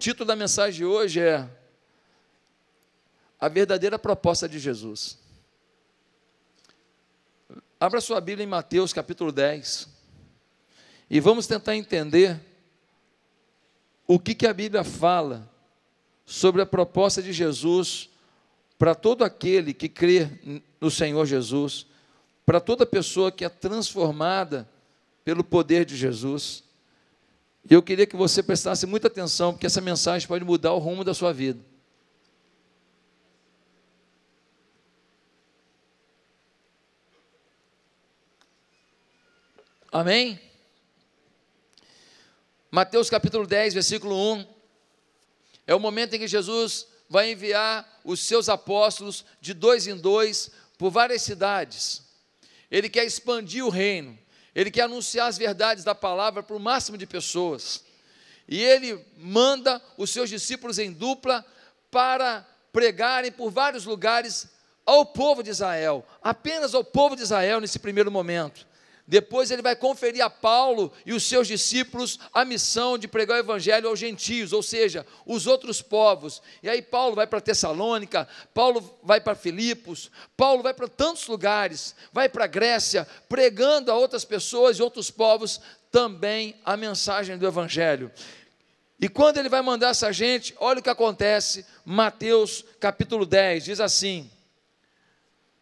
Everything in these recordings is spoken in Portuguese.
título da mensagem de hoje é A Verdadeira Proposta de Jesus. Abra sua Bíblia em Mateus capítulo 10 e vamos tentar entender o que, que a Bíblia fala sobre a proposta de Jesus para todo aquele que crê no Senhor Jesus, para toda pessoa que é transformada pelo poder de Jesus. E eu queria que você prestasse muita atenção, porque essa mensagem pode mudar o rumo da sua vida. Amém? Mateus capítulo 10, versículo 1. É o momento em que Jesus vai enviar os seus apóstolos de dois em dois por várias cidades. Ele quer expandir o reino. Ele quer anunciar as verdades da palavra para o máximo de pessoas. E ele manda os seus discípulos em dupla para pregarem por vários lugares ao povo de Israel, apenas ao povo de Israel nesse primeiro momento. Depois ele vai conferir a Paulo e os seus discípulos a missão de pregar o evangelho aos gentios, ou seja, os outros povos. E aí Paulo vai para Tessalônica, Paulo vai para Filipos, Paulo vai para tantos lugares, vai para a Grécia, pregando a outras pessoas e outros povos também a mensagem do evangelho. E quando ele vai mandar essa gente, olha o que acontece, Mateus capítulo 10, diz assim: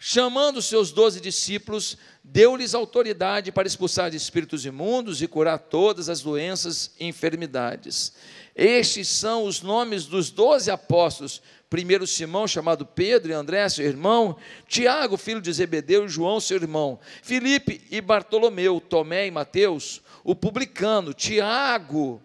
Chamando seus doze discípulos, deu-lhes autoridade para expulsar espíritos imundos e curar todas as doenças e enfermidades. Estes são os nomes dos doze apóstolos: primeiro Simão, chamado Pedro, e André, seu irmão, Tiago, filho de Zebedeu, e João, seu irmão, Filipe e Bartolomeu, Tomé e Mateus, o publicano, Tiago,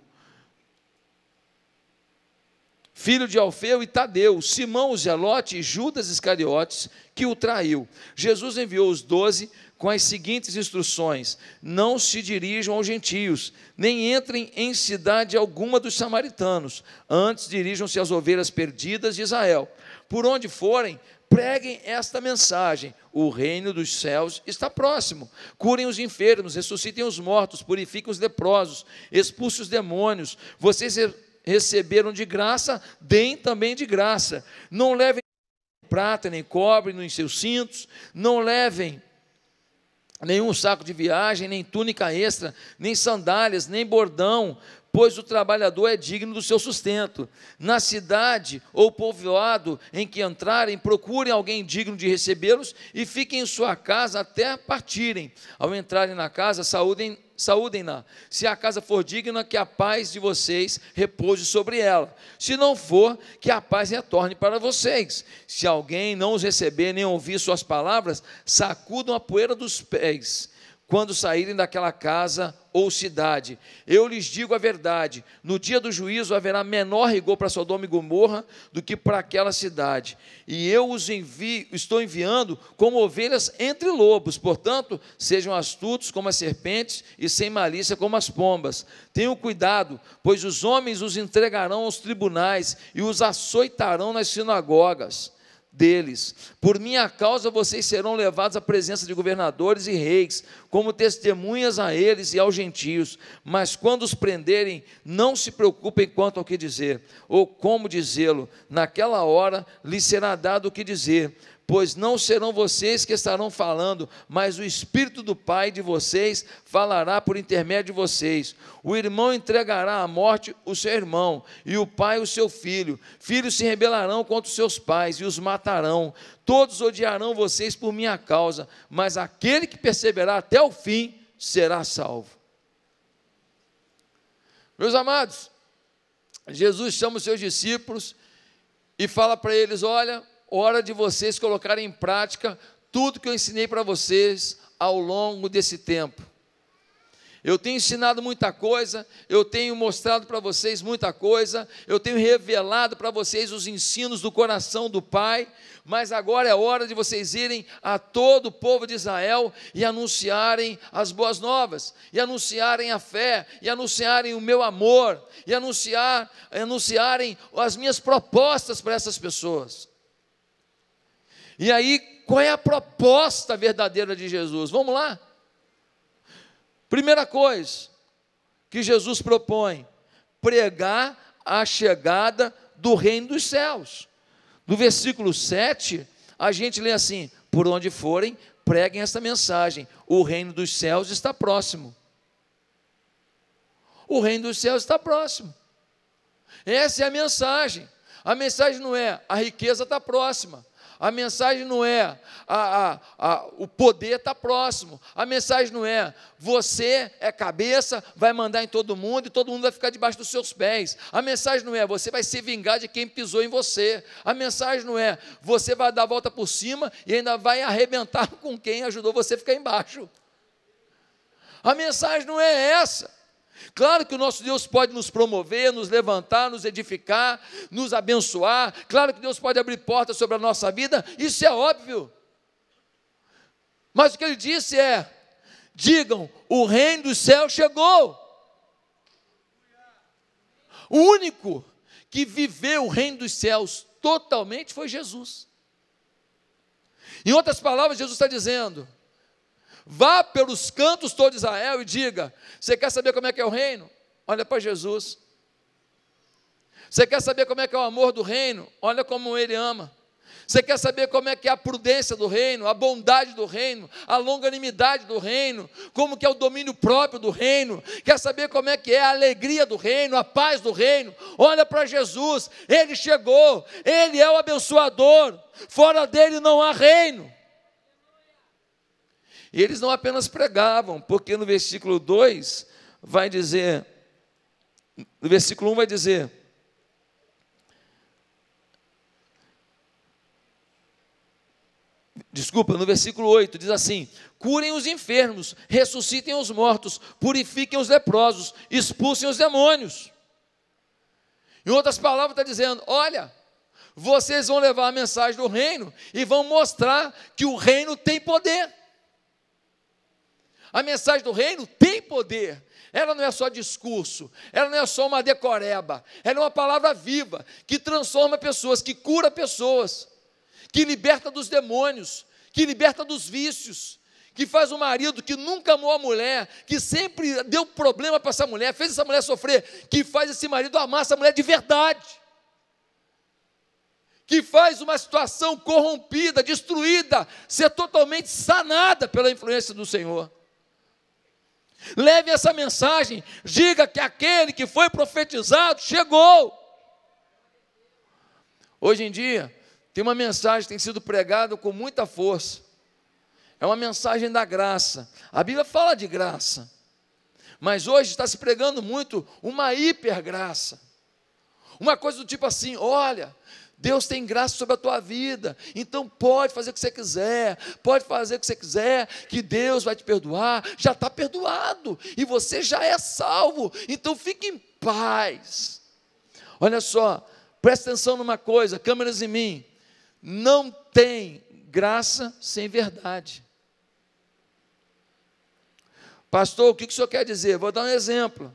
filho de Alfeu e Tadeu, Simão o Zelote e Judas Iscariotes, que o traiu. Jesus enviou os doze com as seguintes instruções: Não se dirijam aos gentios, nem entrem em cidade alguma dos samaritanos, antes dirijam-se às ovelhas perdidas de Israel. Por onde forem, preguem esta mensagem: o reino dos céus está próximo. Curem os enfermos, ressuscitem os mortos, purifiquem os leprosos, expulsem os demônios. Vocês receberam de graça, deem também de graça. Não levem prata nem cobre nos seus cintos, não levem nenhum saco de viagem, nem túnica extra, nem sandálias, nem bordão, pois o trabalhador é digno do seu sustento. Na cidade ou povoado em que entrarem, procurem alguém digno de recebê-los e fiquem em sua casa até partirem. Ao entrarem na casa, saúdem saúdem-na. Se a casa for digna, que a paz de vocês repouse sobre ela. Se não for, que a paz retorne para vocês. Se alguém não os receber nem ouvir suas palavras, sacudam a poeira dos pés quando saírem daquela casa ou cidade. Eu lhes digo a verdade: no dia do juízo haverá menor rigor para Sodoma e Gomorra do que para aquela cidade. E eu os envio, estou enviando como ovelhas entre lobos, portanto, sejam astutos como as serpentes e sem malícia como as pombas. Tenham cuidado, pois os homens os entregarão aos tribunais e os açoitarão nas sinagogas deles. Por minha causa vocês serão levados à presença de governadores e reis, como testemunhas a eles e aos gentios. Mas quando os prenderem, não se preocupem quanto ao que dizer, ou como dizê-lo. Naquela hora lhes será dado o que dizer pois não serão vocês que estarão falando, mas o Espírito do Pai de vocês falará por intermédio de vocês. O irmão entregará à morte o seu irmão, e o pai o seu filho. Filhos se rebelarão contra os seus pais e os matarão. Todos odiarão vocês por minha causa, mas aquele que perseverar até o fim será salvo. Meus amados, Jesus chama os seus discípulos e fala para eles: olha, hora de vocês colocarem em prática tudo que eu ensinei para vocês ao longo desse tempo. Eu tenho ensinado muita coisa, eu tenho mostrado para vocês muita coisa, eu tenho revelado para vocês os ensinos do coração do Pai, mas agora é hora de vocês irem a todo o povo de Israel e anunciarem as boas novas, e anunciarem a fé, e anunciarem o meu amor, e anunciar, anunciarem as minhas propostas para essas pessoas. E aí, qual é a proposta verdadeira de Jesus? Vamos lá? Primeira coisa que Jesus propõe: pregar a chegada do reino dos céus. No versículo 7, a gente lê assim: Por onde forem, preguem esta mensagem: O reino dos céus está próximo. O reino dos céus está próximo. Essa é a mensagem. A mensagem não é a riqueza está próxima. A mensagem não é a, a, a, o poder está próximo. A mensagem não é você é cabeça, vai mandar em todo mundo e todo mundo vai ficar debaixo dos seus pés. A mensagem não é você vai se vingar de quem pisou em você. A mensagem não é você vai dar a volta por cima e ainda vai arrebentar com quem ajudou você a ficar embaixo. A mensagem não é essa. Claro que o nosso Deus pode nos promover, nos levantar, nos edificar, nos abençoar. Claro que Deus pode abrir portas sobre a nossa vida, isso é óbvio. Mas o que ele disse é: digam, o reino do céu chegou. O único que viveu o reino dos céus totalmente foi Jesus. Em outras palavras, Jesus está dizendo: Vá pelos cantos todo Israel e diga: Você quer saber como é que é o reino? Olha para Jesus. Você quer saber como é que é o amor do reino? Olha como ele ama. Você quer saber como é que é a prudência do reino, a bondade do reino, a longanimidade do reino, como que é o domínio próprio do reino? Quer saber como é que é a alegria do reino, a paz do reino? Olha para Jesus, ele chegou, ele é o abençoador. Fora dele não há reino. E eles não apenas pregavam, porque no versículo 2 vai dizer, no versículo 1 vai dizer, Desculpa, no versículo 8 diz assim: curem os enfermos, ressuscitem os mortos, purifiquem os leprosos, expulsem os demônios. Em outras palavras, está dizendo: olha, vocês vão levar a mensagem do reino e vão mostrar que o reino tem poder. A mensagem do reino tem poder. Ela não é só discurso, ela não é só uma decoreba, ela é uma palavra viva que transforma pessoas, que cura pessoas, que liberta dos demônios, que liberta dos vícios, que faz o marido que nunca amou a mulher, que sempre deu problema para essa mulher, fez essa mulher sofrer, que faz esse marido amar essa mulher de verdade que faz uma situação corrompida, destruída, ser totalmente sanada pela influência do Senhor. Leve essa mensagem, diga que aquele que foi profetizado chegou. Hoje em dia, tem uma mensagem que tem sido pregada com muita força. É uma mensagem da graça. A Bíblia fala de graça. Mas hoje está se pregando muito uma hipergraça. Uma coisa do tipo assim: olha, Deus tem graça sobre a tua vida. Então pode fazer o que você quiser, pode fazer o que você quiser, que Deus vai te perdoar. Já está perdoado e você já é salvo. Então fique em paz. Olha só, presta atenção numa coisa, câmeras em mim. Não tem graça sem verdade. Pastor, o que o senhor quer dizer? Vou dar um exemplo.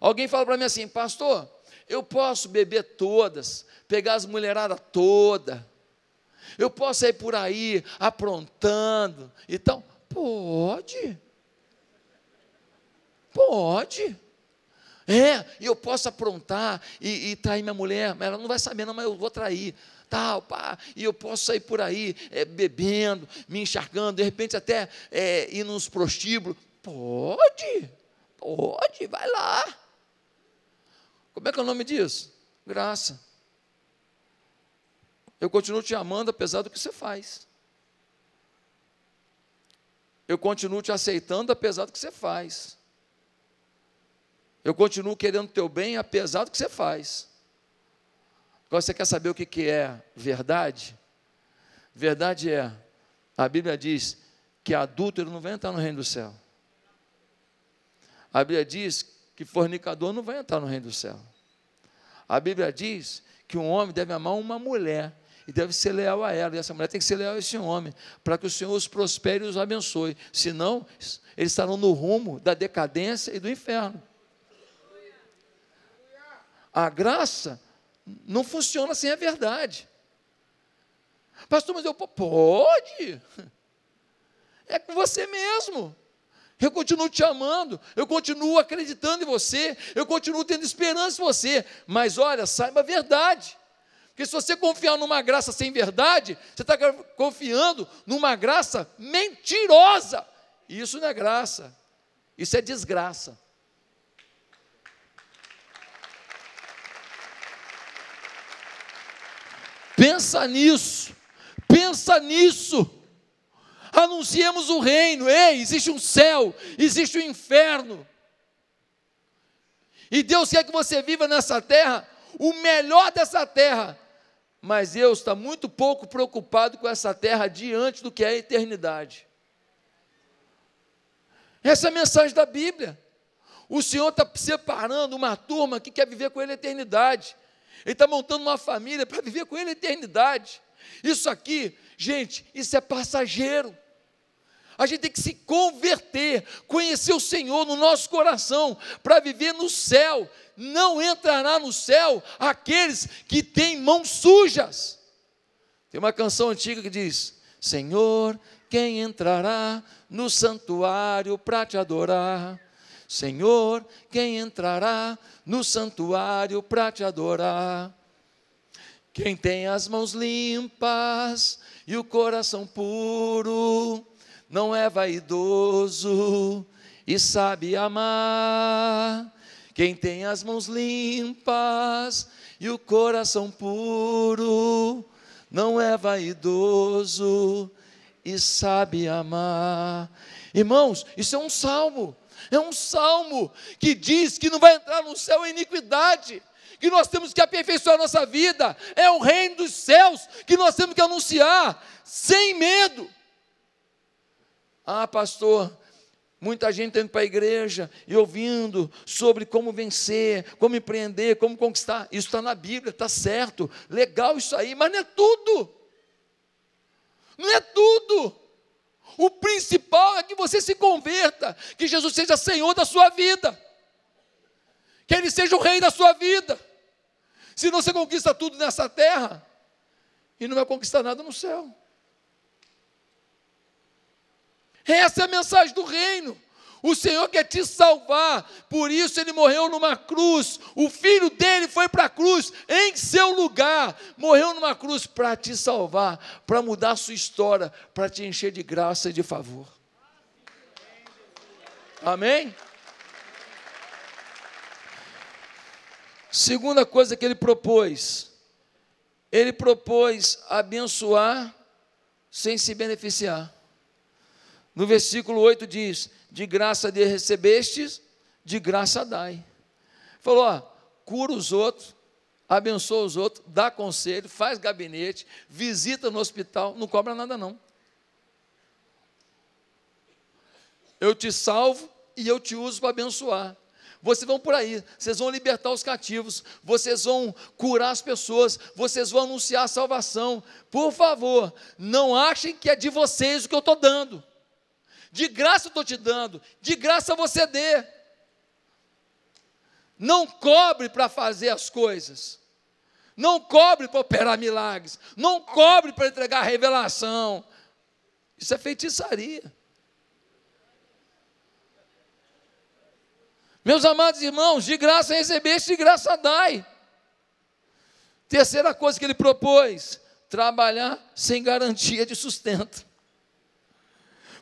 Alguém fala para mim assim, pastor, eu posso beber todas, pegar as mulheradas toda. Eu posso ir por aí aprontando. Então, pode. Pode. É, e eu posso aprontar e, e, trair minha mulher, mas ela não vai saber, não, mas eu vou trair. Tal, pá, e eu posso sair por aí é, bebendo, me enxergando, de repente até é, ir nos prostíbulos. Pode, pode, vai lá. Como é que é o nome disso? Graça. Eu continuo te amando apesar do que você faz. Eu continuo te aceitando apesar do que você faz. Eu continuo querendo o teu bem apesar do que você faz. Agora você quer saber o que, que é verdade? Verdade é, a Bíblia diz que adúltero não vem entrar no reino do céu. A Bíblia diz que fornicador não vai entrar no reino do céu. A Bíblia diz que um homem deve amar uma mulher e deve ser leal a ela, e essa mulher tem que ser leal a esse homem, para que o Senhor os prospere e os abençoe, senão eles estarão no rumo da decadência e do inferno. A graça não funciona sem a verdade. Pastor, mas eu pode. É com você mesmo. Eu continuo te amando, eu continuo acreditando em você, eu continuo tendo esperança em você. Mas olha, saiba a verdade. Porque se você confiar numa graça sem verdade, você está confiando numa graça mentirosa. E isso não é graça, isso é desgraça. Pensa nisso, pensa nisso anunciemos o reino. Ei, existe um céu, existe um inferno. E Deus quer que você viva nessa terra o melhor dessa terra. Mas Deus está muito pouco preocupado com essa terra diante do que é a eternidade. Essa é a mensagem da Bíblia. O Senhor está separando uma turma que quer viver com Ele a eternidade. Ele está montando uma família para viver com Ele a eternidade. Isso aqui Gente, isso é passageiro. A gente tem que se converter, conhecer o Senhor no nosso coração, para viver no céu. Não entrará no céu aqueles que têm mãos sujas. Tem uma canção antiga que diz: Senhor, quem entrará no santuário para te adorar? Senhor, quem entrará no santuário para te adorar? Quem tem as mãos limpas e o coração puro, não é vaidoso e sabe amar. Quem tem as mãos limpas e o coração puro, não é vaidoso e sabe amar. Irmãos, isso é um salmo. É um salmo que diz que não vai entrar no céu a iniquidade, que nós temos que aperfeiçoar a nossa vida, é o reino dos céus que nós temos que anunciar, sem medo. Ah, pastor, Muita gente tá indo para a igreja e ouvindo sobre como vencer, como empreender, como conquistar. Isso está na Bíblia, está certo, legal isso aí, mas não é tudo. Não é tudo. O principal é que você se converta, que Jesus seja Senhor da sua vida, que Ele seja o Rei da sua vida. Se você conquista tudo nessa terra e não vai conquistar nada no céu. Essa é a mensagem do reino. O Senhor quer te salvar, por isso ele morreu numa cruz. O filho dele foi para a cruz em seu lugar, morreu numa cruz para te salvar, para mudar a sua história, para te encher de graça e de favor. Amém? Segunda coisa que ele propôs, ele propôs abençoar sem se beneficiar. No versículo 8 diz: De graça de recebestes, de graça dai. Falou: ó, cura os outros, abençoa os outros, dá conselho, faz gabinete, visita no hospital, não cobra nada não. Eu te salvo e eu te uso para abençoar. Vocês vão por aí, vocês vão libertar os cativos, vocês vão curar as pessoas, vocês vão anunciar a salvação. Por favor, não achem que é de vocês o que eu estou dando. De graça eu estou te dando, de graça você dê. Não cobre para fazer as coisas. Não cobre para operar milagres. Não cobre para entregar revelação. Isso é feitiçaria. Meus amados irmãos, de graça recebeste, de graça dai. Terceira coisa que ele propôs: trabalhar sem garantia de sustento.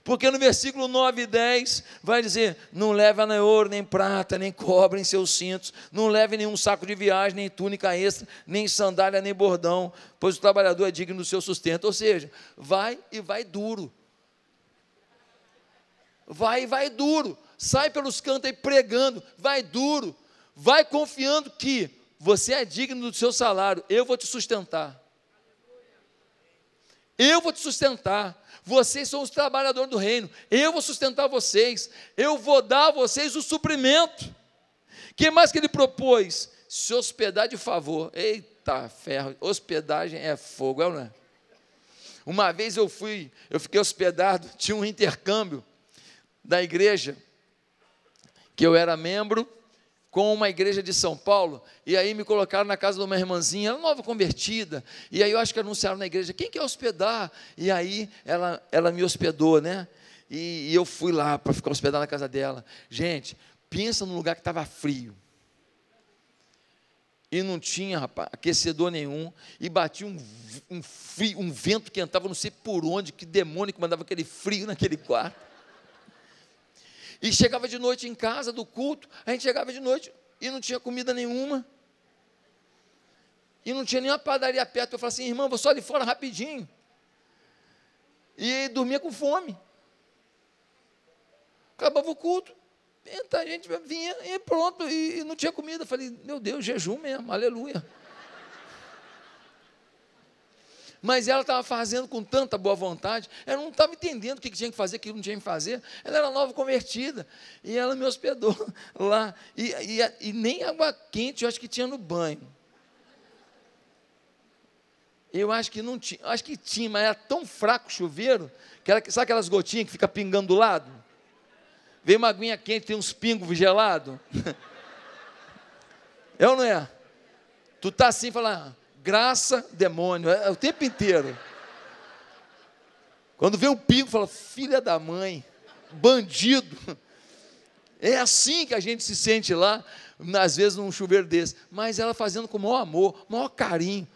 Porque no versículo 9 e 10 vai dizer: Não leva nem ouro, nem prata, nem cobre em seus cintos, não leve nenhum saco de viagem, nem túnica extra, nem sandália, nem bordão, pois o trabalhador é digno do seu sustento. Ou seja, vai e vai duro. Vai e vai duro sai pelos cantos aí pregando, vai duro, vai confiando que você é digno do seu salário, eu vou te sustentar. Eu vou te sustentar. Vocês são os trabalhadores do reino. Eu vou sustentar vocês. Eu vou dar a vocês o suprimento. O que mais que ele propôs? Se hospedar de favor. Eita, ferro. Hospedagem é fogo, é ou não é? Uma vez eu fui, eu fiquei hospedado, tinha um intercâmbio da igreja que eu era membro com uma igreja de São Paulo, e aí me colocaram na casa de uma irmãzinha, ela nova convertida, e aí eu acho que anunciaram na igreja, quem quer hospedar? E aí ela, ela me hospedou, né? E, e eu fui lá para ficar hospedado na casa dela. Gente, pensa num lugar que estava frio. E não tinha, rapaz, aquecedor nenhum, e batia um, um frio, um vento que entrava, não sei por onde, que demônio que mandava aquele frio naquele quarto. E chegava de noite em casa do culto, a gente chegava de noite e não tinha comida nenhuma. E não tinha nenhuma padaria perto. Eu falava assim, irmão, vou só ali fora rapidinho. E dormia com fome. Acabava o culto. Então a gente vinha e pronto, e, não tinha comida. Eu falei, meu Deus, jejum mesmo, aleluia. Mas ela estava fazendo com tanta boa vontade, ela não estava entendendo o que tinha que fazer, o que não tinha que fazer. Ela era nova convertida. E ela me hospedou lá. E, e, e nem água quente, eu acho que tinha no banho. Eu acho que não tinha, acho que tinha, mas era tão fraco o chuveiro, que era, sabe aquelas gotinhas que fica pingando do lado? Vem uma aguinha quente, tem uns pingos gelados. é ou não é? Tu tá assim, falando, graça, demônio, é, é o tempo inteiro. Quando vê um pingo, fala, filha da mãe, bandido. É assim que a gente se sente lá, às vezes num chuveiro desse. Mas ela fazendo com o maior amor, maior carinho.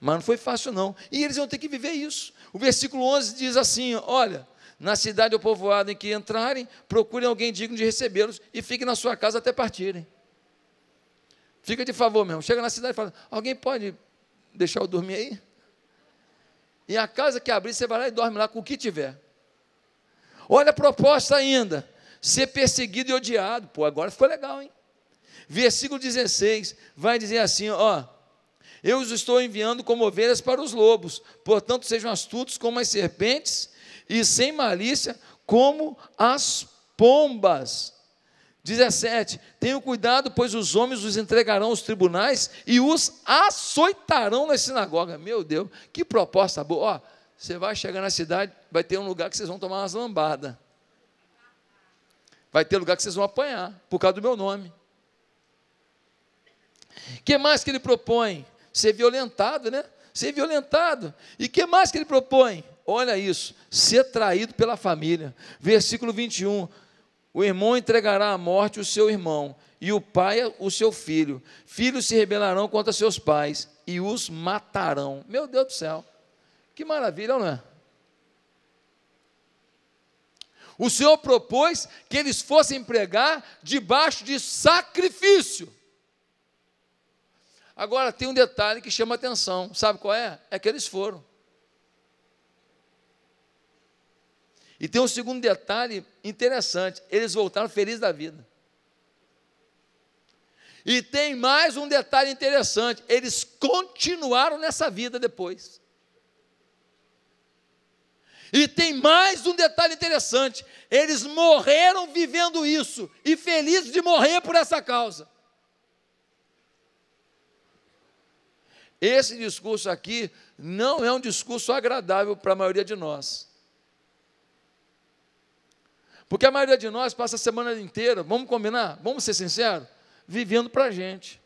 Mas não foi fácil, não. E eles vão ter que viver isso. O versículo 11 diz assim: Olha, na cidade ou povoado em que entrarem, procurem alguém digno de recebê-los e fiquem na sua casa até partirem. Fica de favor mesmo. Chega na cidade e fala: Alguém pode deixar eu dormir aí? E a casa que abrir, você vai lá e dorme lá com o que tiver. Olha a proposta ainda: ser perseguido e odiado. Pô, agora ficou legal, hein? Versículo 16 vai dizer assim: ó. Eu os estou enviando como ovelhas para os lobos, portanto sejam astutos como as serpentes e sem malícia como as pombas. 17: Tenham cuidado, pois os homens os entregarão aos tribunais e os açoitarão na sinagoga. Meu Deus, que proposta boa! Ó, você vai chegar na cidade, vai ter um lugar que vocês vão tomar umas lambadas. Vai ter lugar que vocês vão apanhar por causa do meu nome. que mais que ele propõe? Ser violentado, né? Ser violentado. E que mais que ele propõe? Olha isso, ser traído pela família. Versículo 21 o irmão entregará à morte o seu irmão, e o pai o seu filho. Filhos se rebelarão contra seus pais e os matarão. Meu Deus do céu, que maravilha, não é? O Senhor propôs que eles fossem pregar debaixo de sacrifício. Agora tem um detalhe que chama atenção, sabe qual é? É que eles foram. E tem um segundo detalhe interessante: eles voltaram felizes da vida. E tem mais um detalhe interessante: eles continuaram nessa vida depois. E tem mais um detalhe interessante: eles morreram vivendo isso e felizes de morrer por essa causa. Esse discurso aqui não é um discurso agradável para a maioria de nós. Porque a maioria de nós passa a semana inteira, vamos combinar, vamos ser sinceros, vivendo para a gente.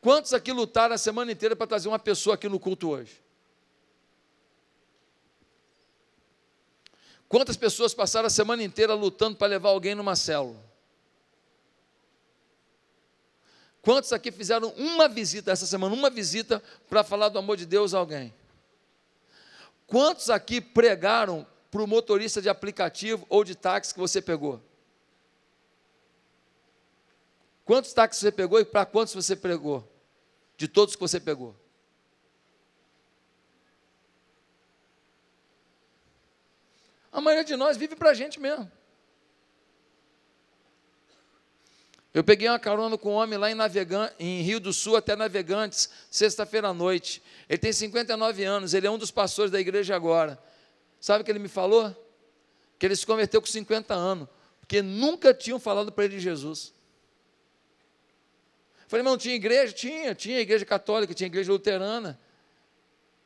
Quantos aqui lutaram a semana inteira para trazer uma pessoa aqui no culto hoje? Quantas pessoas passaram a semana inteira lutando para levar alguém numa célula? Quantos aqui fizeram uma visita essa semana, uma visita para falar do amor de Deus a alguém? Quantos aqui pregaram para o motorista de aplicativo ou de táxi que você pegou? Quantos táxis você pegou e para quantos você pregou? De todos que você pegou? A maioria de nós vive para a gente mesmo. Eu peguei uma carona com um homem lá em, Navegan em Rio do Sul até Navegantes, sexta-feira à noite. Ele tem 59 anos, ele é um dos pastores da igreja agora. Sabe o que ele me falou? Que ele se converteu com 50 anos, porque nunca tinham falado para ele de Jesus. falei, irmão, tinha igreja? Tinha, tinha igreja católica, tinha igreja luterana,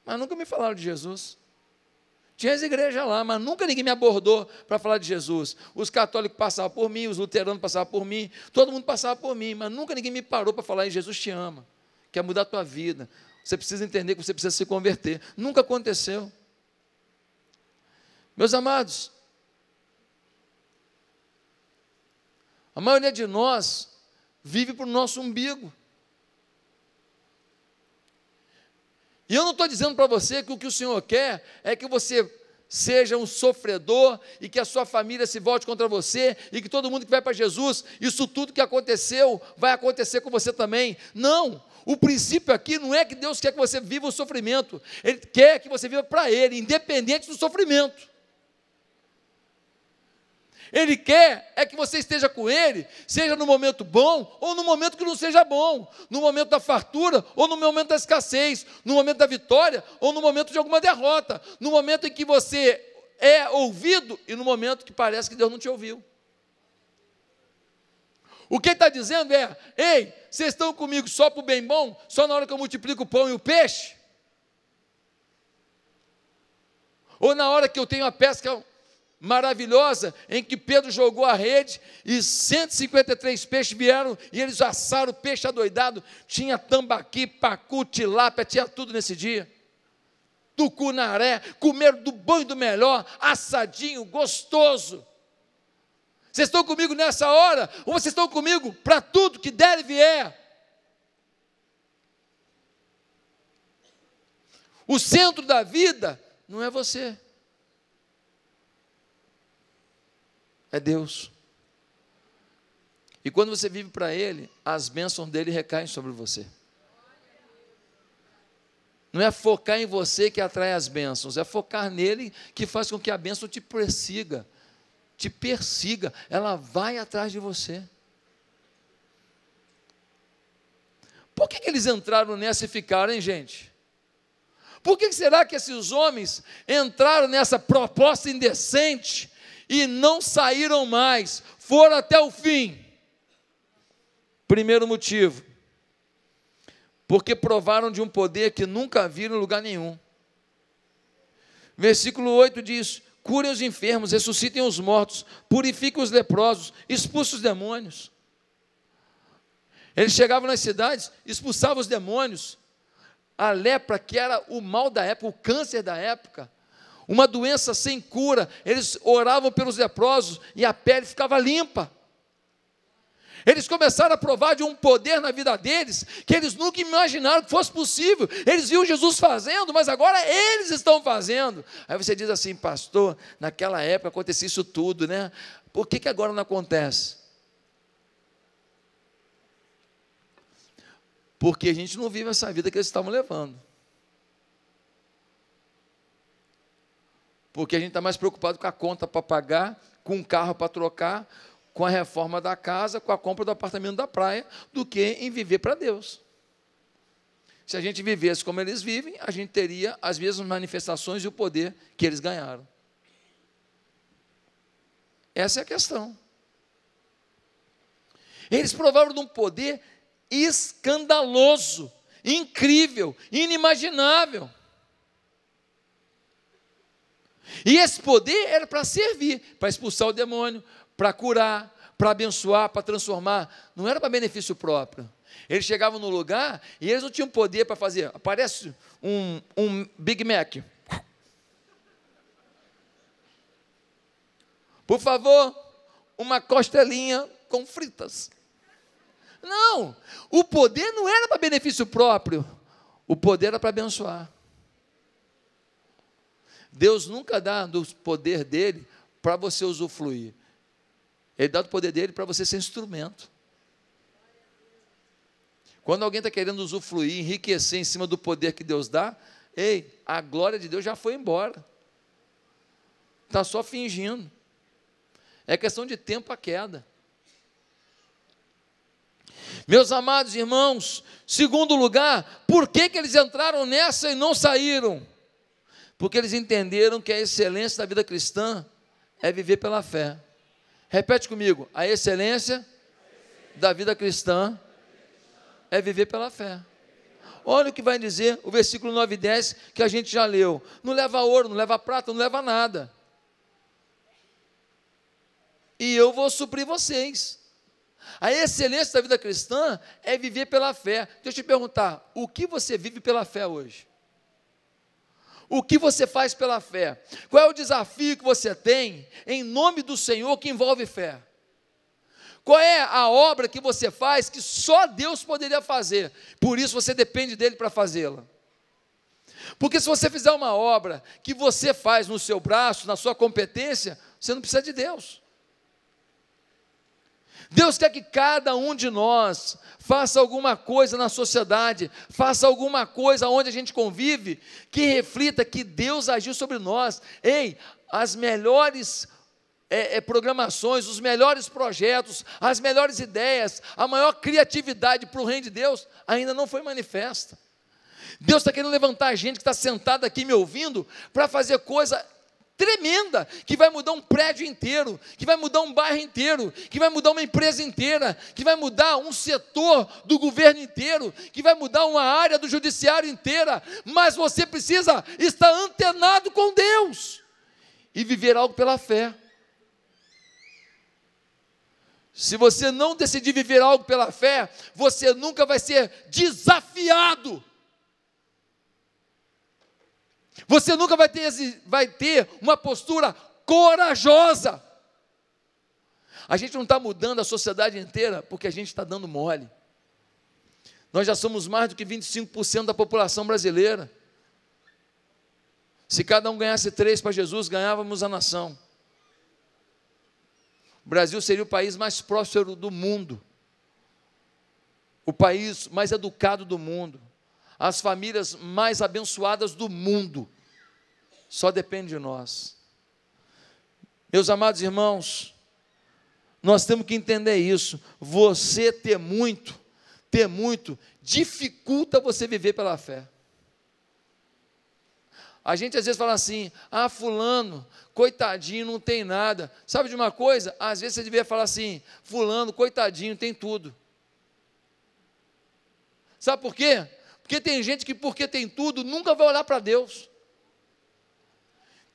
mas nunca me falaram de Jesus. Tinha as igrejas lá, mas nunca ninguém me abordou para falar de Jesus. Os católicos passavam por mim, os luteranos passavam por mim, todo mundo passava por mim, mas nunca ninguém me parou para falar em Jesus te ama, quer mudar a tua vida. Você precisa entender que você precisa se converter. Nunca aconteceu. Meus amados, a maioria de nós vive para o nosso umbigo. E eu não estou dizendo para você que o que o Senhor quer é que você seja um sofredor e que a sua família se volte contra você e que todo mundo que vai para Jesus, isso tudo que aconteceu vai acontecer com você também. Não! O princípio aqui não é que Deus quer que você viva o sofrimento, Ele quer que você viva para Ele, independente do sofrimento. Ele quer é que você esteja com Ele, seja no momento bom ou no momento que não seja bom, no momento da fartura ou no momento da escassez, no momento da vitória ou no momento de alguma derrota, no momento em que você é ouvido e no momento que parece que Deus não te ouviu. O que ele está dizendo é: ei, vocês estão comigo só para o bem bom, só na hora que eu multiplico o pão e o peixe? Ou na hora que eu tenho a pesca maravilhosa em que Pedro jogou a rede e 153 peixes vieram e eles assaram o peixe adoidado. Tinha tambaqui, pacu, tilápia, tinha tudo nesse dia. Do cunaré, comeram do banho do melhor, assadinho, gostoso. Vocês estão comigo nessa hora? Ou vocês estão comigo para tudo que der e vier? O centro da vida não é você. é Deus. E quando você vive para Ele, as bênçãos dele recaem sobre você. Não é focar em você que atrai as bênçãos, é focar nele que faz com que a bênção te persiga, te persiga, ela vai atrás de você. Por que, que eles entraram nessa e ficaram, hein, gente? Por que, que será que esses homens entraram nessa proposta indecente e não saíram mais, foram até o fim. Primeiro motivo, porque provaram de um poder que nunca viram em lugar nenhum. Versículo 8 diz: curem os enfermos, ressuscitem os mortos, purifiquem os leprosos, expulsem os demônios. Eles chegavam nas cidades, expulsavam os demônios. A lepra, que era o mal da época, o câncer da época, uma doença sem cura, eles oravam pelos leprosos e a pele ficava limpa. Eles começaram a provar de um poder na vida deles que eles nunca imaginaram que fosse possível. Eles viam Jesus fazendo, mas agora eles estão fazendo. Aí você diz assim, pastor, naquela época acontecia isso tudo, né? Por que, que agora não acontece? Porque a gente não vive essa vida que eles estavam levando. Porque a gente está mais preocupado com a conta para pagar, com o carro para trocar, com a reforma da casa, com a compra do apartamento da praia, do que em viver para Deus. Se a gente vivesse como eles vivem, a gente teria as mesmas manifestações e o poder que eles ganharam. Essa é a questão. Eles provaram de um poder escandaloso, incrível, inimaginável. E esse poder era para servir, para expulsar o demônio, para curar, para abençoar, para transformar. Não era para benefício próprio. Eles chegavam no lugar e eles não tinham poder para fazer. Aparece um, um Big Mac. Por favor, uma costelinha com fritas. Não, o poder não era para benefício próprio, o poder era para abençoar. Deus nunca dá do poder dele para você usufruir. Ele dá do poder dele para você ser instrumento. Quando alguém está querendo usufruir, enriquecer em cima do poder que Deus dá, ei, a glória de Deus já foi embora. Está só fingindo. É questão de tempo a queda. Meus amados irmãos, segundo lugar, por que, que eles entraram nessa e não saíram? Porque eles entenderam que a excelência da vida cristã é viver pela fé. Repete comigo: a excelência da vida cristã é viver pela fé. Olha o que vai dizer o versículo 9 e 10 que a gente já leu: não leva ouro, não leva prata, não leva nada. E eu vou suprir vocês. A excelência da vida cristã é viver pela fé. Deixa eu te perguntar: o que você vive pela fé hoje? o que você faz pela fé? Qual é o desafio que você tem em nome do Senhor que envolve fé? Qual é a obra que você faz que só Deus poderia fazer? Por isso você depende dele para fazê-la. Porque se você fizer uma obra que você faz no seu braço, na sua competência, você não precisa de Deus. Deus quer que cada um de nós faça alguma coisa na sociedade, faça alguma coisa onde a gente convive, que reflita que Deus agiu sobre nós. Ei, as melhores é, é, programações, os melhores projetos, as melhores ideias, a maior criatividade para o reino de Deus ainda não foi manifesta. Deus está querendo levantar a gente que está sentada aqui me ouvindo para fazer coisa tremenda que vai mudar um prédio inteiro, que vai mudar um bairro inteiro, que vai mudar uma empresa inteira, que vai mudar um setor do governo inteiro, que vai mudar uma área do judiciário inteira, mas você precisa estar antenado com Deus e viver algo pela fé. Se você não decidir viver algo pela fé, você nunca vai ser desafiado você nunca vai ter, vai ter uma postura corajosa. A gente não está mudando a sociedade inteira porque a gente está dando mole. Nós já somos mais do que 25% da população brasileira. Se cada um ganhasse três para Jesus, ganhávamos a nação. O Brasil seria o país mais próspero do mundo, o país mais educado do mundo, as famílias mais abençoadas do mundo. Só depende de nós. Meus amados irmãos, nós temos que entender isso. Você ter muito, ter muito, dificulta você viver pela fé. A gente às vezes fala assim: ah, Fulano, coitadinho, não tem nada. Sabe de uma coisa? Às vezes você deveria falar assim: Fulano, coitadinho, tem tudo. Sabe por quê? Porque tem gente que, porque tem tudo, nunca vai olhar para Deus.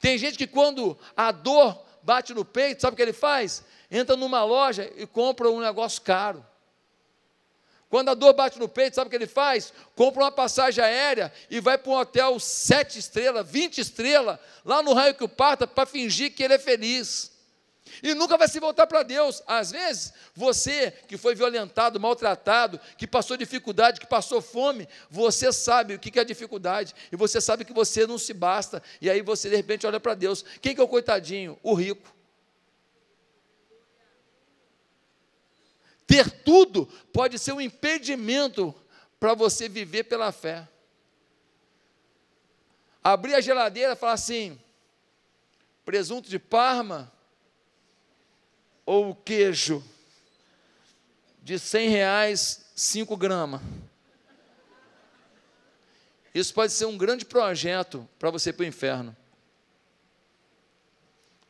Tem gente que quando a dor bate no peito, sabe o que ele faz? Entra numa loja e compra um negócio caro. Quando a dor bate no peito, sabe o que ele faz? Compra uma passagem aérea e vai para um hotel sete estrelas, vinte estrelas, lá no raio que o parta, para fingir que ele é feliz e nunca vai se voltar para Deus. Às vezes, você que foi violentado, maltratado, que passou dificuldade, que passou fome, você sabe o que é dificuldade e você sabe que você não se basta. E aí você de repente olha para Deus: quem que é o coitadinho? O rico. Ter tudo pode ser um impedimento para você viver pela fé. Abrir a geladeira e falar assim: presunto de Parma ou o queijo de 100 reais, 5 gramas. Isso pode ser um grande projeto para você ir para o inferno.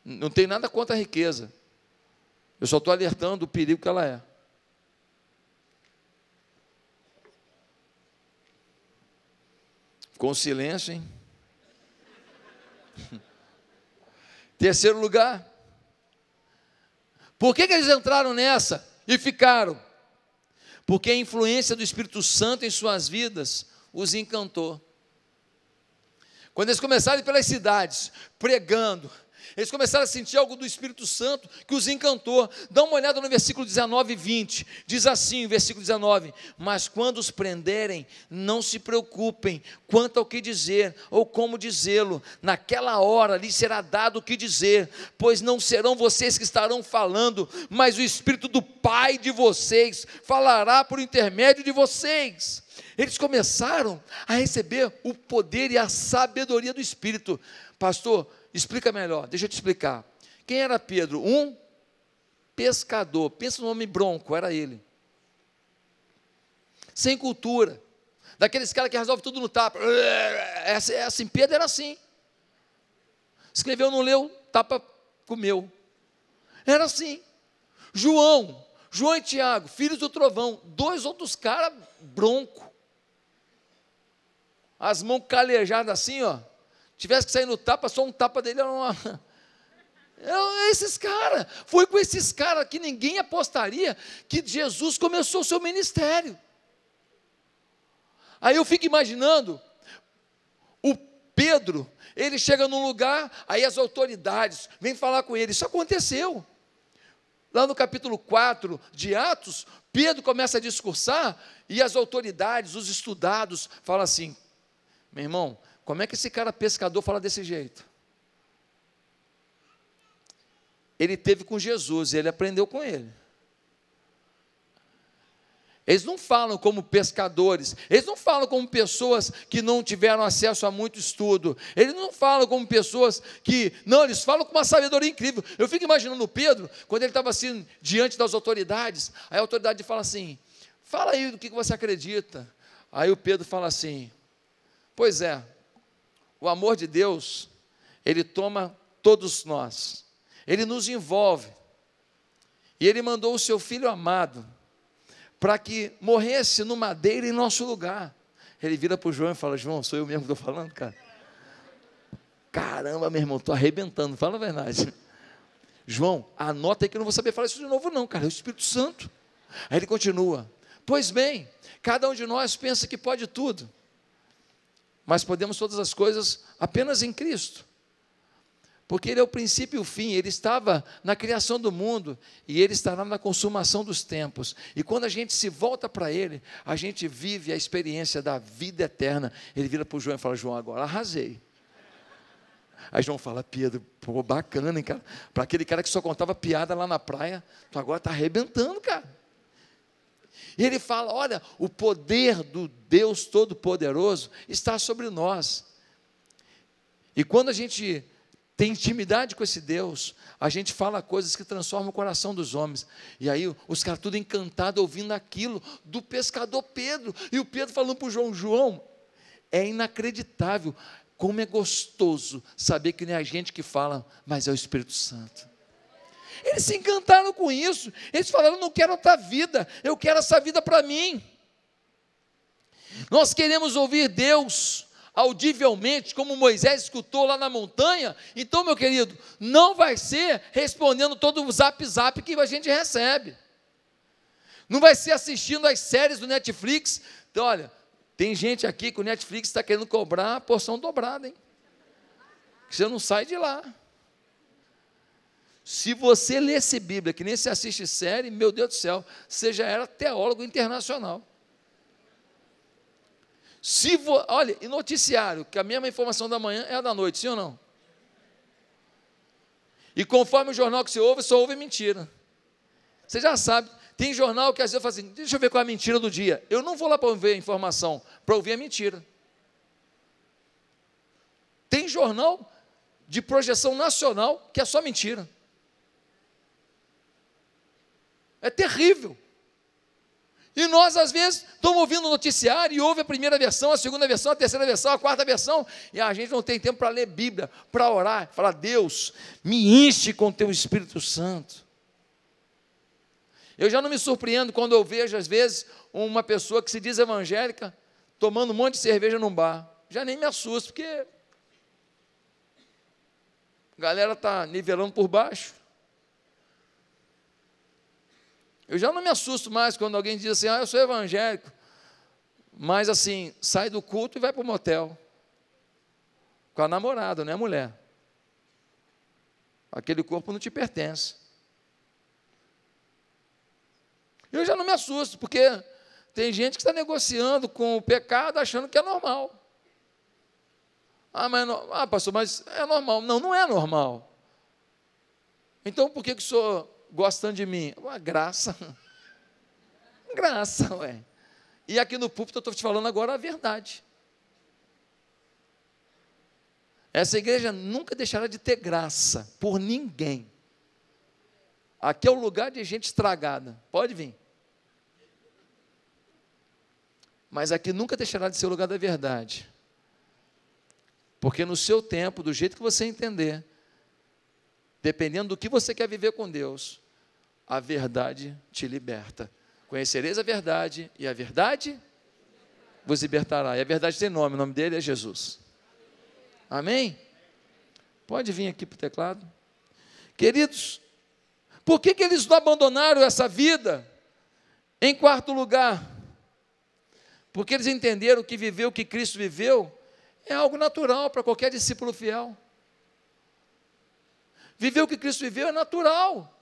Não tem nada contra a riqueza. Eu só estou alertando o perigo que ela é. Com silêncio, hein? Terceiro lugar, por que, que eles entraram nessa e ficaram? Porque a influência do Espírito Santo em suas vidas os encantou. Quando eles começaram pelas cidades, pregando, eles começaram a sentir algo do Espírito Santo que os encantou. Dá uma olhada no versículo 19 e 20. Diz assim, o versículo 19: Mas quando os prenderem, não se preocupem quanto ao que dizer ou como dizê-lo. Naquela hora lhes será dado o que dizer, pois não serão vocês que estarão falando, mas o Espírito do Pai de vocês falará por intermédio de vocês. Eles começaram a receber o poder e a sabedoria do Espírito. Pastor, Explica melhor, deixa eu te explicar. Quem era Pedro? Um pescador. Pensa no homem bronco, era ele. Sem cultura. Daqueles caras que resolve tudo no tapa. É assim, Pedro era assim. Escreveu, não leu, tapa, comeu. Era assim. João, João e Tiago, filhos do trovão, dois outros caras bronco. As mãos calejadas assim, ó. Tivesse que sair no tapa, só um tapa dele era uma. É esses caras. Foi com esses caras que ninguém apostaria que Jesus começou o seu ministério. Aí eu fico imaginando o Pedro, ele chega num lugar, aí as autoridades vêm falar com ele. Isso aconteceu. Lá no capítulo 4 de Atos, Pedro começa a discursar e as autoridades, os estudados, falam assim: meu irmão, como é que esse cara pescador fala desse jeito? Ele teve com Jesus, e ele aprendeu com ele. Eles não falam como pescadores, eles não falam como pessoas que não tiveram acesso a muito estudo, eles não falam como pessoas que. Não, eles falam com uma sabedoria incrível. Eu fico imaginando o Pedro, quando ele estava assim, diante das autoridades, aí a autoridade fala assim: fala aí do que você acredita. Aí o Pedro fala assim: pois é, o amor de Deus, ele toma todos nós, ele nos envolve. E ele mandou o seu filho amado para que morresse no madeiro em nosso lugar. Ele vira para o João e fala: João, sou eu mesmo que estou falando, cara? Caramba, meu irmão, estou arrebentando, fala a verdade. João, anota aí que eu não vou saber falar isso de novo, não, cara, é o Espírito Santo. Aí ele continua: Pois bem, cada um de nós pensa que pode tudo, mas podemos todas as coisas apenas em Cristo. Porque Ele é o princípio e o fim, Ele estava na criação do mundo e Ele estará na consumação dos tempos. E quando a gente se volta para Ele, a gente vive a experiência da vida eterna. Ele vira para o João e fala: João, agora arrasei. Aí João fala: Pedro, pô, bacana, hein, cara? Para aquele cara que só contava piada lá na praia, tu agora está arrebentando, cara. E ele fala: olha, o poder do Deus Todo-Poderoso está sobre nós. E quando a gente tem intimidade com esse Deus, a gente fala coisas que transformam o coração dos homens. E aí os caras tudo encantados ouvindo aquilo do pescador Pedro. E o Pedro falando para o João: João, é inacreditável como é gostoso saber que nem é a gente que fala, mas é o Espírito Santo. Eles se encantaram com isso. Eles falaram: não quero outra vida, eu quero essa vida para mim. Nós queremos ouvir Deus audivelmente, como Moisés escutou lá na montanha. Então, meu querido, não vai ser respondendo todo o zap zap que a gente recebe. Não vai ser assistindo as séries do Netflix. Então, olha, tem gente aqui que o Netflix está querendo cobrar a porção dobrada, hein? Que você não sai de lá. Se você lê Bíblia, que nem se assiste série, meu Deus do céu, você já era teólogo internacional. Se vo... Olha, e noticiário, que a mesma informação da manhã é a da noite, sim ou não? E conforme o jornal que você ouve, só ouve mentira. Você já sabe. Tem jornal que às vezes fala assim: deixa eu ver qual é a mentira do dia. Eu não vou lá para ouvir a informação, para ouvir a mentira. Tem jornal de projeção nacional que é só mentira. É terrível. E nós, às vezes, estamos ouvindo o noticiário e ouve a primeira versão, a segunda versão, a terceira versão, a quarta versão, e a gente não tem tempo para ler Bíblia, para orar, falar, Deus, me enche com teu Espírito Santo. Eu já não me surpreendo quando eu vejo, às vezes, uma pessoa que se diz evangélica tomando um monte de cerveja num bar. Já nem me assusto, porque a galera está nivelando por baixo. Eu já não me assusto mais quando alguém diz assim, ah, eu sou evangélico. Mas assim, sai do culto e vai para o motel. Com a namorada, não é a mulher. Aquele corpo não te pertence. Eu já não me assusto, porque tem gente que está negociando com o pecado achando que é normal. Ah, mas, é ah, pastor, mas é normal. Não, não é normal. Então por que, que o senhor gostando de mim? Uma graça. Graça, ué. E aqui no púlpito eu estou te falando agora a verdade. Essa igreja nunca deixará de ter graça por ninguém. Aqui é o lugar de gente estragada. Pode vir. Mas aqui nunca deixará de ser o lugar da verdade. Porque no seu tempo, do jeito que você entender, dependendo do que você quer viver com Deus, a verdade te liberta. Conhecereis a verdade, e a verdade vos libertará. E a verdade tem nome, o nome dele é Jesus. Amém? Pode vir aqui para o teclado. Queridos, por que, que eles não abandonaram essa vida? Em quarto lugar, porque eles entenderam que viver o que Cristo viveu é algo natural para qualquer discípulo fiel. Viver o que Cristo viveu é natural.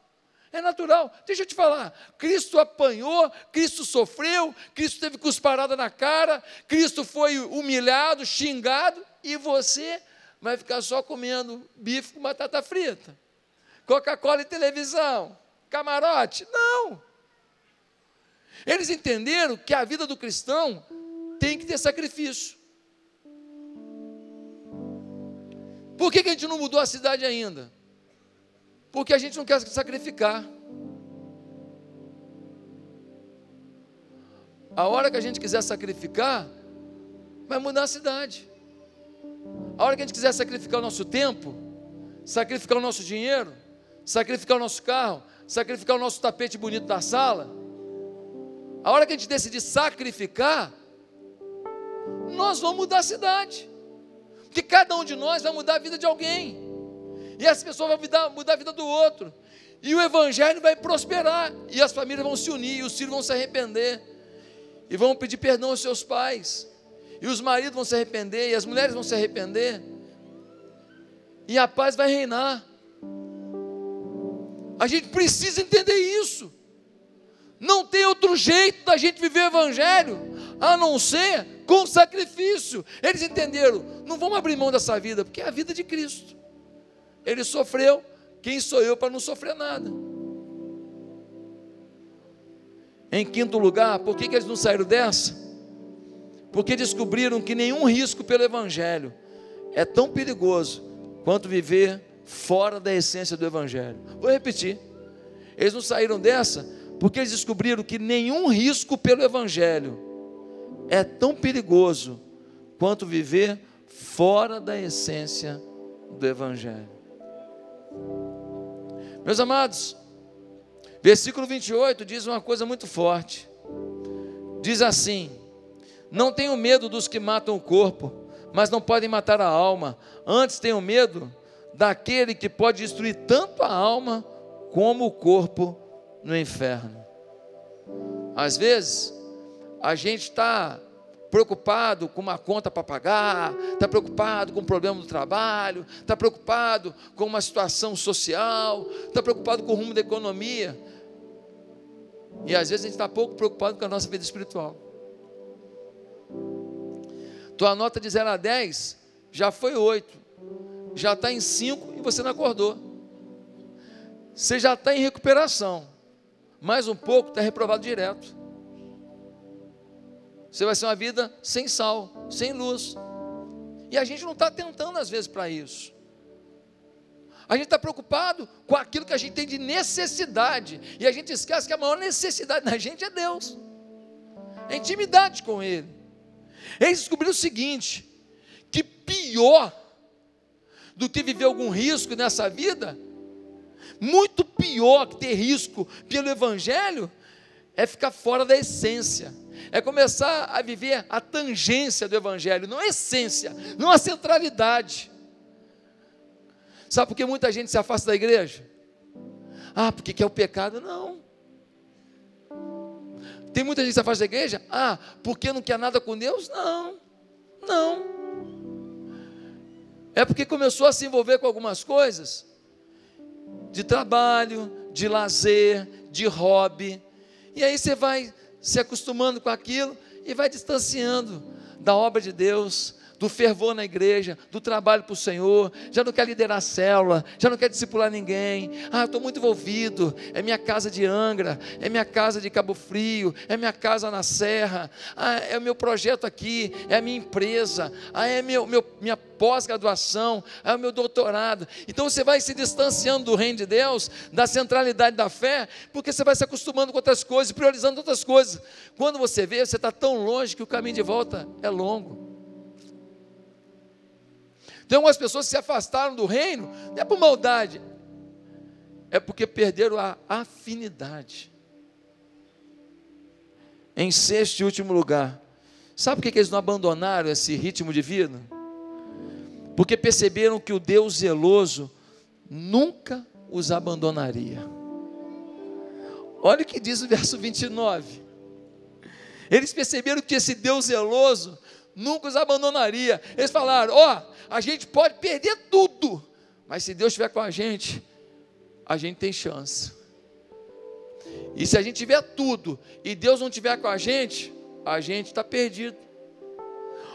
É natural. Deixa eu te falar. Cristo apanhou, Cristo sofreu, Cristo teve cusparada na cara, Cristo foi humilhado, xingado, e você vai ficar só comendo bife com batata frita, Coca-Cola e televisão, camarote. Não! Eles entenderam que a vida do cristão tem que ter sacrifício. Por que, que a gente não mudou a cidade ainda? porque a gente não quer sacrificar. A hora que a gente quiser sacrificar, vai mudar a cidade. A hora que a gente quiser sacrificar o nosso tempo, sacrificar o nosso dinheiro, sacrificar o nosso carro, sacrificar o nosso tapete bonito da sala, a hora que a gente decidir sacrificar, nós vamos mudar a cidade. Porque cada um de nós vai mudar a vida de alguém e essa pessoa vai mudar, mudar a vida do outro, e o evangelho vai prosperar, e as famílias vão se unir, e os filhos vão se arrepender, e vão pedir perdão aos seus pais, e os maridos vão se arrepender, e as mulheres vão se arrepender, e a paz vai reinar. A gente precisa entender isso. Não tem outro jeito da gente viver o Evangelho a não ser com sacrifício. Eles entenderam, não vamos abrir mão dessa vida, porque é a vida de Cristo. Ele sofreu, quem sou eu para não sofrer nada? Em quinto lugar, por que, que eles não saíram dessa? Porque descobriram que nenhum risco pelo Evangelho é tão perigoso quanto viver fora da essência do Evangelho. Vou repetir. Eles não saíram dessa porque eles descobriram que nenhum risco pelo Evangelho é tão perigoso quanto viver fora da essência do Evangelho. Meus amados, versículo 28 diz uma coisa muito forte. Diz assim: Não tenho medo dos que matam o corpo, mas não podem matar a alma. Antes tenho medo daquele que pode destruir tanto a alma como o corpo no inferno. Às vezes, a gente está preocupado com uma conta para pagar, está preocupado com o problema do trabalho, está preocupado com uma situação social, está preocupado com o rumo da economia. E às vezes a gente está pouco preocupado com a nossa vida espiritual. Tua nota de 0 a 10 já foi 8, já está em 5 e você não acordou. Você já está em recuperação. Mais um pouco está reprovado direto. Você vai ser uma vida sem sal, sem luz. E a gente não está tentando às vezes para isso. A gente está preocupado com aquilo que a gente tem de necessidade. E a gente esquece que a maior necessidade da gente é Deus. É intimidade com Ele. Eles descobriram o seguinte: que pior do que viver algum risco nessa vida, muito pior que ter risco pelo Evangelho, é ficar fora da essência, é começar a viver a tangência do Evangelho, não a essência, não a centralidade. Sabe por que muita gente se afasta da igreja? Ah, porque quer o pecado? Não. Tem muita gente que se afasta da igreja? Ah, porque não quer nada com Deus? Não. Não. É porque começou a se envolver com algumas coisas de trabalho, de lazer, de hobby, e aí você vai se acostumando com aquilo e vai distanciando da obra de Deus, do fervor na igreja, do trabalho para o Senhor, já não quer liderar a célula, já não quer discipular ninguém. Ah, estou muito envolvido, é minha casa de Angra, é minha casa de Cabo Frio, é minha casa na Serra, ah, é o meu projeto aqui, é a minha empresa, ah, é meu, meu minha pós-graduação, é o meu doutorado. Então você vai se distanciando do reino de Deus, da centralidade da fé, porque você vai se acostumando com outras coisas, priorizando outras coisas. Quando você vê, você está tão longe que o caminho de volta é longo. Então as pessoas se afastaram do reino, não é por maldade, é porque perderam a afinidade. Em sexto e último lugar, sabe por que eles não abandonaram esse ritmo de vida? Porque perceberam que o Deus zeloso nunca os abandonaria. Olha o que diz o verso 29. Eles perceberam que esse Deus zeloso nunca os abandonaria. Eles falaram: Ó, oh, a gente pode perder tudo, mas se Deus estiver com a gente, a gente tem chance. E se a gente tiver tudo e Deus não estiver com a gente, a gente está perdido.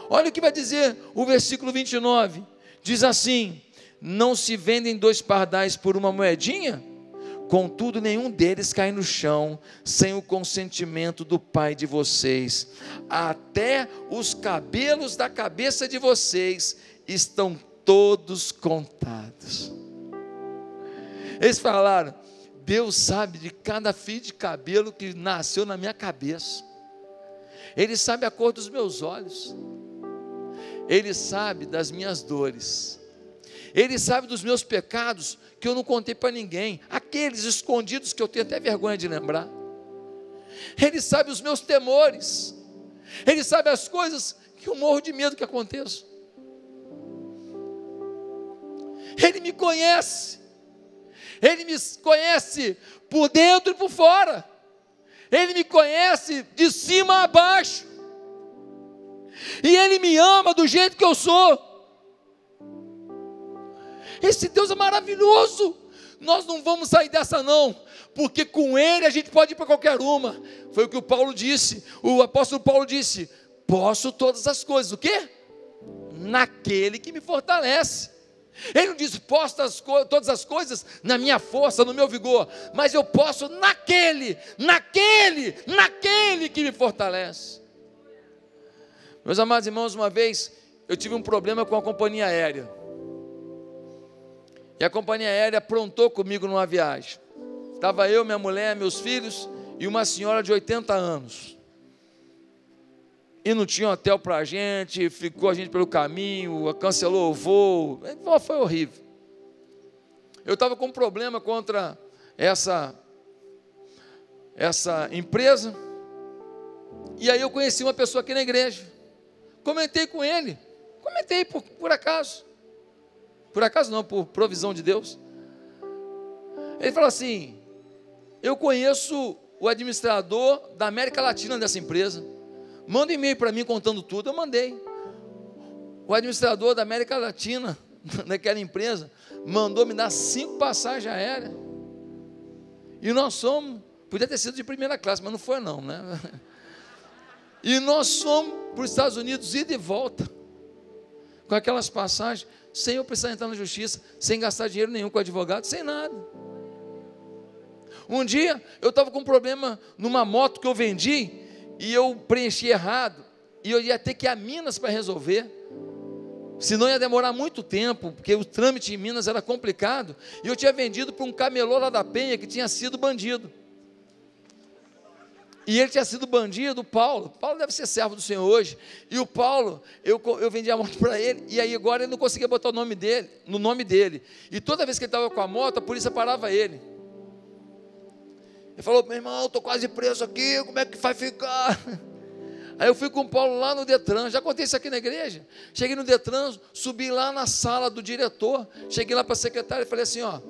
Olha o que vai dizer o versículo 29: diz assim: Não se vendem dois pardais por uma moedinha? Contudo, nenhum deles cai no chão sem o consentimento do Pai de vocês. Até os cabelos da cabeça de vocês estão todos contados. Eles falaram: Deus sabe de cada fio de cabelo que nasceu na minha cabeça. Ele sabe a cor dos meus olhos. Ele sabe das minhas dores. Ele sabe dos meus pecados que eu não contei para ninguém, aqueles escondidos que eu tenho até vergonha de lembrar. Ele sabe os meus temores. Ele sabe as coisas que eu morro de medo que aconteça. Ele me conhece. Ele me conhece por dentro e por fora. Ele me conhece de cima a baixo. E Ele me ama do jeito que eu sou. Esse Deus é maravilhoso. Nós não vamos sair dessa, não, porque com Ele a gente pode ir para qualquer uma. Foi o que o Paulo disse, o apóstolo Paulo disse: posso todas as coisas, o quê? Naquele que me fortalece. Ele não diz posso todas as coisas na minha força, no meu vigor, mas eu posso naquele, naquele, naquele que me fortalece. Meus amados irmãos, uma vez eu tive um problema com a companhia aérea. E a companhia aérea aprontou comigo numa viagem. Estava eu, minha mulher, meus filhos e uma senhora de 80 anos. E não tinha hotel para a gente, ficou a gente pelo caminho, cancelou o voo. Foi horrível. Eu estava com um problema contra essa, essa empresa. E aí eu conheci uma pessoa aqui na igreja. Comentei com ele. Comentei por, por acaso. Por acaso não, por provisão de Deus. Ele fala assim: Eu conheço o administrador da América Latina dessa empresa. Manda um e-mail para mim contando tudo. Eu mandei. O administrador da América Latina daquela empresa mandou me dar cinco passagens aéreas. E nós somos, podia ter sido de primeira classe, mas não foi não, né? E nós somos para os Estados Unidos ida e volta com aquelas passagens sem eu precisar entrar na justiça, sem gastar dinheiro nenhum com advogado, sem nada. Um dia eu estava com um problema numa moto que eu vendi e eu preenchi errado e eu ia ter que ir a Minas para resolver. Senão ia demorar muito tempo, porque o trâmite em Minas era complicado. E eu tinha vendido para um camelô lá da Penha que tinha sido bandido. E ele tinha sido bandido, Paulo. Paulo deve ser servo do Senhor hoje. E o Paulo, eu, eu vendi a moto para ele, e aí agora ele não conseguia botar o nome dele, no nome dele. E toda vez que ele estava com a moto, a polícia parava ele. Ele falou: meu irmão, estou quase preso aqui, como é que vai ficar? Aí eu fui com o Paulo lá no Detran, já contei isso aqui na igreja. Cheguei no Detran, subi lá na sala do diretor, cheguei lá para a secretária e falei assim: ó,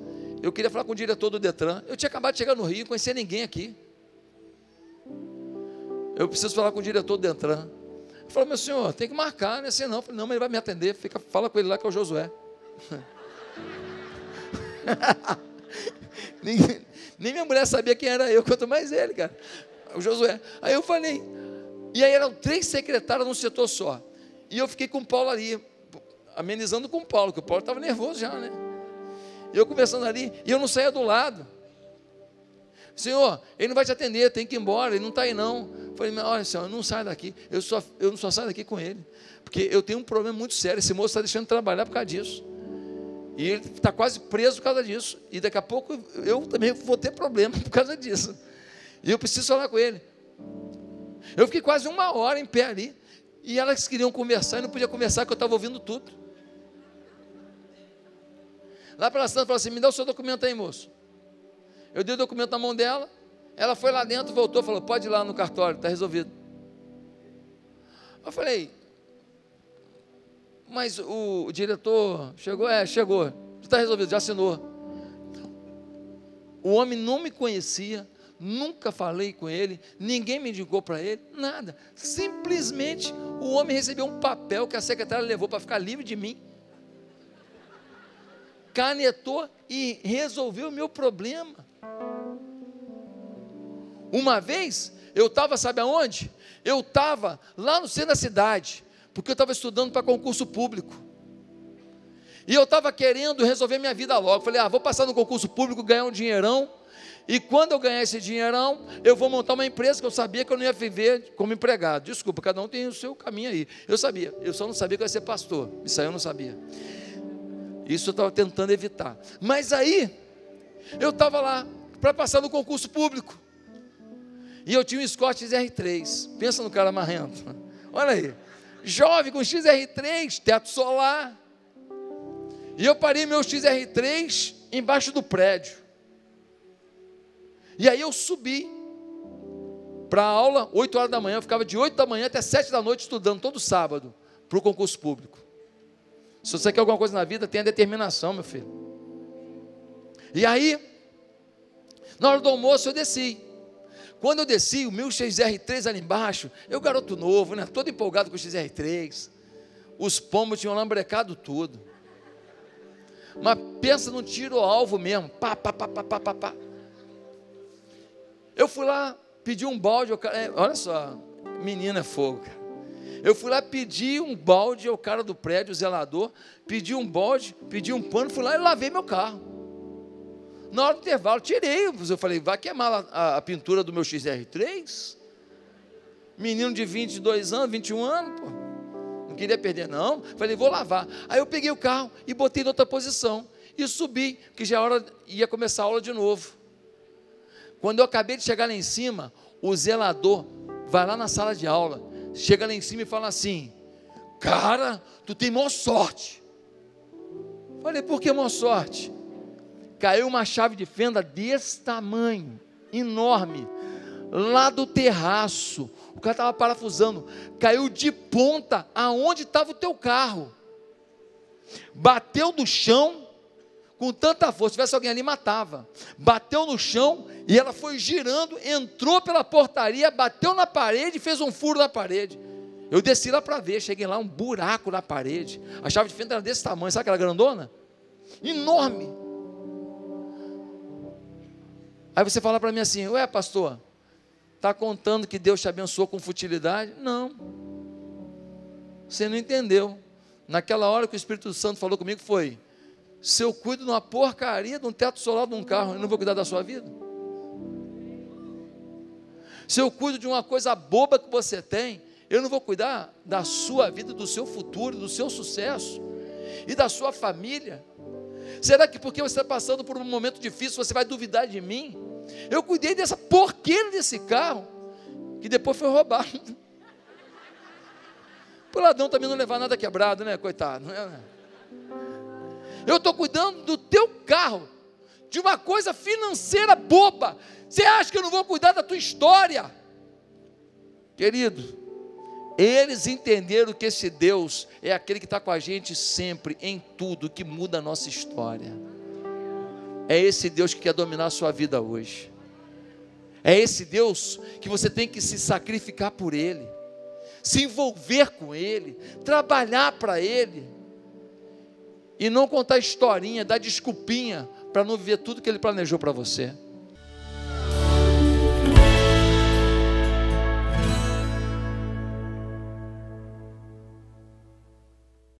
eu queria falar com o diretor do Detran. Eu tinha acabado de chegar no Rio, conhecia ninguém aqui eu preciso falar com o diretor de Dentran. Eu falei, meu senhor, tem que marcar, né? Senão, eu falei, não, mas ele vai me atender, fica, fala com ele lá que é o Josué. nem, nem, minha mulher sabia quem era eu, quanto mais ele, cara. O Josué. Aí eu falei, e aí eram três secretários num setor só. E eu fiquei com o Paulo ali, amenizando com o Paulo, que o Paulo estava nervoso já, né? E eu conversando ali, e eu não saía do lado. Senhor, ele não vai te atender, tem que ir embora, ele não está aí não. Eu falei, olha, Senhor, eu não saio daqui, eu, só, eu não só saio daqui com ele, porque eu tenho um problema muito sério, esse moço está deixando de trabalhar por causa disso. E ele está quase preso por causa disso. E daqui a pouco eu também vou ter problema por causa disso. E eu preciso falar com ele. Eu fiquei quase uma hora em pé ali. E elas queriam conversar e não podia conversar, porque eu estava ouvindo tudo. Lá para a Santa, falou assim: me dá o seu documento aí, moço. Eu dei o documento na mão dela, ela foi lá dentro, voltou, falou: pode ir lá no cartório, está resolvido. Eu falei, mas o, o diretor chegou, é, chegou, está resolvido, já assinou. O homem não me conhecia, nunca falei com ele, ninguém me indicou para ele, nada. Simplesmente o homem recebeu um papel que a secretária levou para ficar livre de mim canetou e resolveu o meu problema. Uma vez, eu estava, sabe aonde? Eu estava lá no centro da cidade, porque eu estava estudando para concurso público. E eu estava querendo resolver minha vida logo. Falei, ah, vou passar no concurso público, ganhar um dinheirão. E quando eu ganhar esse dinheirão, eu vou montar uma empresa que eu sabia que eu não ia viver como empregado. Desculpa, cada um tem o seu caminho aí. Eu sabia, eu só não sabia que eu ia ser pastor. Isso aí eu não sabia. Isso eu estava tentando evitar. Mas aí, eu estava lá para passar no concurso público. E eu tinha um Scott XR3. Pensa no cara marrento. Olha aí. Jovem com XR3, teto solar. E eu parei meu XR3 embaixo do prédio. E aí eu subi para a aula, 8 horas da manhã. Eu ficava de 8 da manhã até 7 da noite estudando todo sábado para o concurso público. Se você quer alguma coisa na vida, tenha determinação, meu filho. E aí, na hora do almoço, eu desci. Quando eu desci, o meu XR3 ali embaixo, eu garoto novo, né? Todo empolgado com o XR3. Os pombos tinham lambrecado tudo. Mas pensa num tiro alvo mesmo. Pá, pá, pá, pá, pá, pá, pá. Eu fui lá, pedi um balde. É, olha só, menina é fogo, cara. Eu fui lá pedir um balde ao cara do prédio, o zelador, pedi um balde, pedi um pano, fui lá e lavei meu carro. Na hora do intervalo, tirei, eu falei, vai queimar a, a pintura do meu XR3? Menino de 22 anos, 21 anos, pô. Não queria perder, não. Falei, vou lavar. Aí eu peguei o carro e botei em outra posição. E subi, que já é hora, ia começar a aula de novo. Quando eu acabei de chegar lá em cima, o zelador vai lá na sala de aula chega lá em cima e fala assim: Cara, tu tem maior sorte. Falei, por que maior sorte? Caiu uma chave de fenda desse tamanho, enorme, lá do terraço. O cara estava parafusando, caiu de ponta aonde estava o teu carro. Bateu no chão, com tanta força, se tivesse alguém ali, matava. Bateu no chão e ela foi girando, entrou pela portaria, bateu na parede e fez um furo na parede. Eu desci lá para ver, cheguei lá, um buraco na parede. A chave de fenda era desse tamanho, sabe aquela grandona? Enorme. Aí você fala para mim assim: Ué, pastor, está contando que Deus te abençoou com futilidade? Não. Você não entendeu. Naquela hora que o Espírito Santo falou comigo foi: se eu cuido de uma porcaria, de um teto solar, de um carro, eu não vou cuidar da sua vida? Se eu cuido de uma coisa boba que você tem, eu não vou cuidar da sua vida, do seu futuro, do seu sucesso e da sua família? Será que porque você está passando por um momento difícil, você vai duvidar de mim? Eu cuidei dessa porqueira desse carro, que depois foi roubado. Para o ladrão também não levar nada quebrado, né, coitado? Não é, né? eu estou cuidando do teu carro, de uma coisa financeira boba. Você acha que eu não vou cuidar da tua história? Querido, eles entenderam que esse Deus é aquele que está com a gente sempre, em tudo, que muda a nossa história. É esse Deus que quer dominar a sua vida hoje. É esse Deus que você tem que se sacrificar por Ele, se envolver com Ele, trabalhar para Ele e não contar historinha, dar desculpinha para não viver tudo que ele planejou para você.